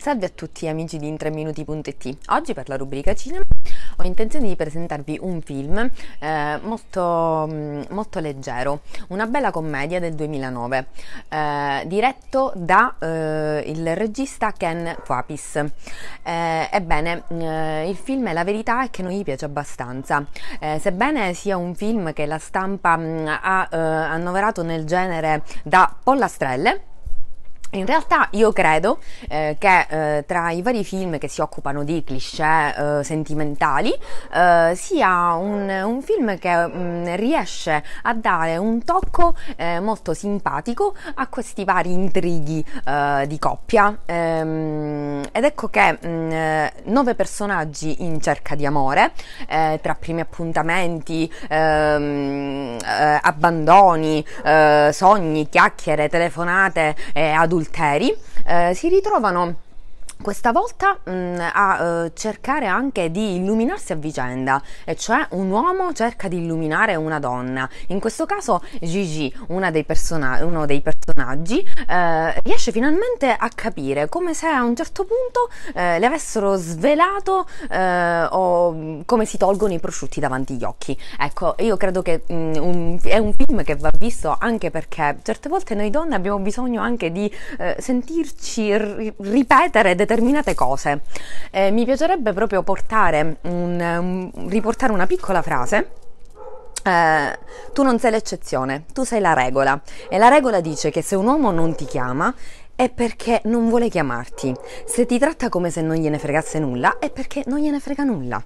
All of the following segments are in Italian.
Salve a tutti amici di intreminuti.it Oggi per la rubrica cinema ho intenzione di presentarvi un film eh, molto, mm, molto, leggero, una bella commedia del 2009, eh, diretto da eh, regista Ken Quapis. Eh, ebbene, eh, il film La verità è che non gli piace abbastanza, eh, sebbene sia un film che la stampa mh, mm, ha annoverato nel genere da pollastrelle, in realtà io credo eh, che eh, tra i vari film che si occupano di cliché eh, sentimentali eh, sia un, un, film che mh, mm, riesce a dare un tocco eh, molto simpatico a questi vari intrighi eh, di coppia. Ehm, ed ecco che mh, mm, nove personaggi in cerca di amore, tra primi appuntamenti, ehm, abbandoni, sogni, chiacchiere, telefonate e adulti adulteri eh, si ritrovano questa volta mh, mm, a uh, cercare anche di illuminarsi a vicenda, e cioè un uomo cerca di illuminare una donna. In questo caso Gigi, dei persona- uno dei personaggi, eh, riesce finalmente a capire come se a un certo punto eh, le avessero svelato eh, o mm, come si tolgono i prosciutti davanti agli occhi. Ecco, io credo che mh, mm, un, è un film che va visto anche perché certe volte noi donne abbiamo bisogno anche di eh, sentirci r- ripetere determinate determinate cose. Eh, mi piacerebbe proprio portare un, un, riportare una piccola frase eh, tu non sei l'eccezione, tu sei la regola. E la regola dice che se un uomo non ti chiama è perché non vuole chiamarti. Se ti tratta come se non gliene fregasse nulla è perché non gliene frega nulla.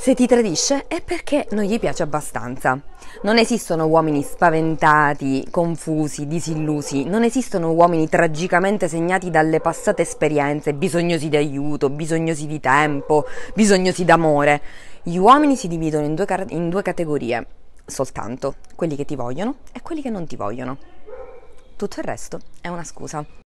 Se ti tradisce è perché non gli piace abbastanza. Non esistono uomini spaventati, confusi, disillusi, non esistono uomini tragicamente segnati dalle passate esperienze, bisognosi di aiuto, bisognosi di tempo, bisognosi d'amore. Gli uomini si dividono in due, in due categorie soltanto, quelli che ti vogliono e quelli che non ti vogliono. Tutto il resto è una scusa.